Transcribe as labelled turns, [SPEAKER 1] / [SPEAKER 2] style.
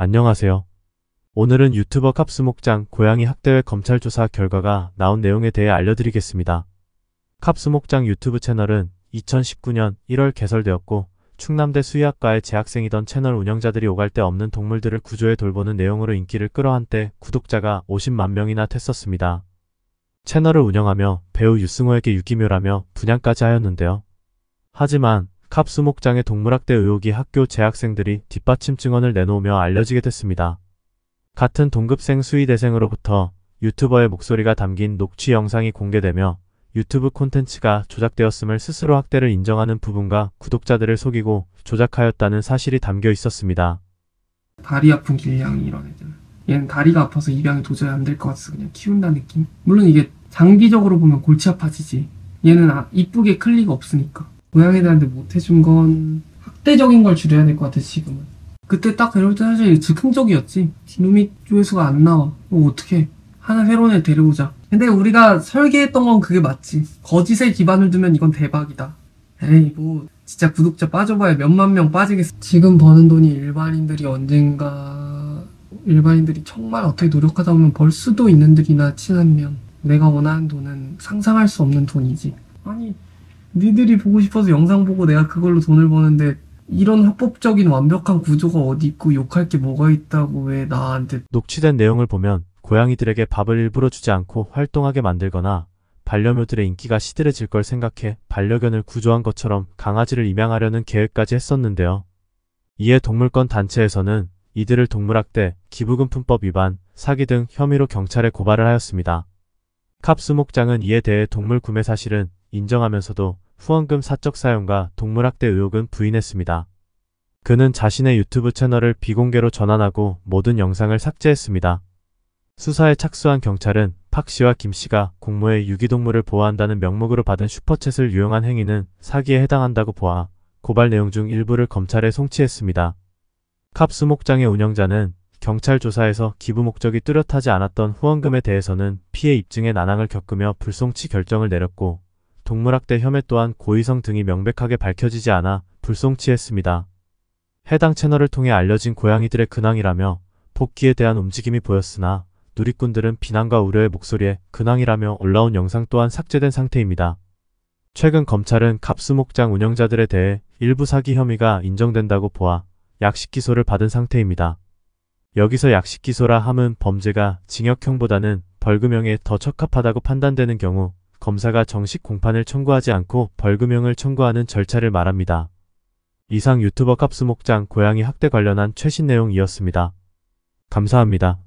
[SPEAKER 1] 안녕하세요. 오늘은 유튜버 캅스목장 고양이 학대회 검찰 조사 결과가 나온 내용에 대해 알려드리겠습니다. 캅스목장 유튜브 채널은 2019년 1월 개설되었고 충남대 수의학과의 재학생이던 채널 운영자들이 오갈 데 없는 동물들을 구조해 돌보는 내용으로 인기를 끌어 한때 구독자가 50만 명이나 됐었습니다. 채널을 운영하며 배우 유승호에게 유기묘라며 분양까지 하였는데요. 하지만 캅수목장의 동물학대 의혹이 학교 재학생들이 뒷받침 증언을 내놓으며 알려지게 됐습니다. 같은 동급생 수의대생으로부터 유튜버의 목소리가 담긴 녹취 영상이 공개되며 유튜브 콘텐츠가 조작되었음을 스스로 학대를 인정하는 부분과 구독자들을 속이고 조작하였다는 사실이 담겨 있었습니다.
[SPEAKER 2] 다리 아픈 길냥이 이런 애들. 얘는 다리가 아파서 입양이 도저히 안 될 것 같아서 그냥 키운다 느낌? 물론 이게 장기적으로 보면 골치 아파지지. 얘는 아, 이쁘게 클리가 없으니까. 고양이들한테 못 해준 건 학대적인 걸 줄여야 될 것 같아 지금은 그때 딱 그럴 때 사실 즉흥적이었지 놈이 조회수가 안 나와 뭐 어떻게 하는회론운 데려오자 근데 우리가 설계했던 건 그게 맞지 거짓에 기반을 두면 이건 대박이다 에이 뭐 진짜 구독자 빠져봐야 몇만 명 빠지겠어 지금 버는 돈이 일반인들이 언젠가 일반인들이 정말 어떻게 노력하다 보면 벌 수도 있는 들이나 친하면 내가 원하는 돈은 상상할 수 없는 돈이지 아니 니들이 보고 싶어서 영상 보고 내가 그걸로 돈을 버는데 이런 합법적인 완벽한 구조가 어디 있고 욕할 게 뭐가
[SPEAKER 1] 있다고 왜 나한테 녹취된 내용을 보면 고양이들에게 밥을 일부러 주지 않고 활동하게 만들거나 반려묘들의 인기가 시들해질 걸 생각해 반려견을 구조한 것처럼 강아지를 입양하려는 계획까지 했었는데요. 이에 동물권 단체에서는 이들을 동물학대, 기부금품법 위반, 사기 등 혐의로 경찰에 고발을 하였습니다. 캅스 목장은 이에 대해 동물 구매 사실은 인정하면서도 후원금 사적 사용과 동물학대 의혹은 부인했습니다. 그는 자신의 유튜브 채널을 비공개로 전환하고 모든 영상을 삭제했습니다. 수사에 착수한 경찰은 박 씨와 김 씨가 공모의 유기동물을 보호한다는 명목으로 받은 슈퍼챗을 유용한 행위는 사기에 해당한다고 보아 고발 내용 중 일부를 검찰에 송치했습니다. 캅수목장의 운영자는 경찰 조사에서 기부 목적이 뚜렷하지 않았던 후원금에 대해서는 피해 입증의 난항을 겪으며 불송치 결정을 내렸고 동물학대 혐의 또한 고의성 등이 명백하게 밝혀지지 않아 불송치했습니다. 해당 채널을 통해 알려진 고양이들의 근황이라며 복귀에 대한 움직임이 보였으나 누리꾼들은 비난과 우려의 목소리에 근황이라며 올라온 영상 또한 삭제된 상태입니다. 최근 검찰은 갑수목장 운영자들에 대해 일부 사기 혐의가 인정된다고 보아 약식 기소를 받은 상태입니다. 여기서 약식 기소라 함은 범죄가 징역형보다는 벌금형에 더 적합하다고 판단되는 경우 검사가 정식 공판을 청구하지 않고 벌금형을 청구하는 절차를 말합니다. 이상 유튜버 값수목장 고양이 학대 관련한 최신 내용이었습니다. 감사합니다.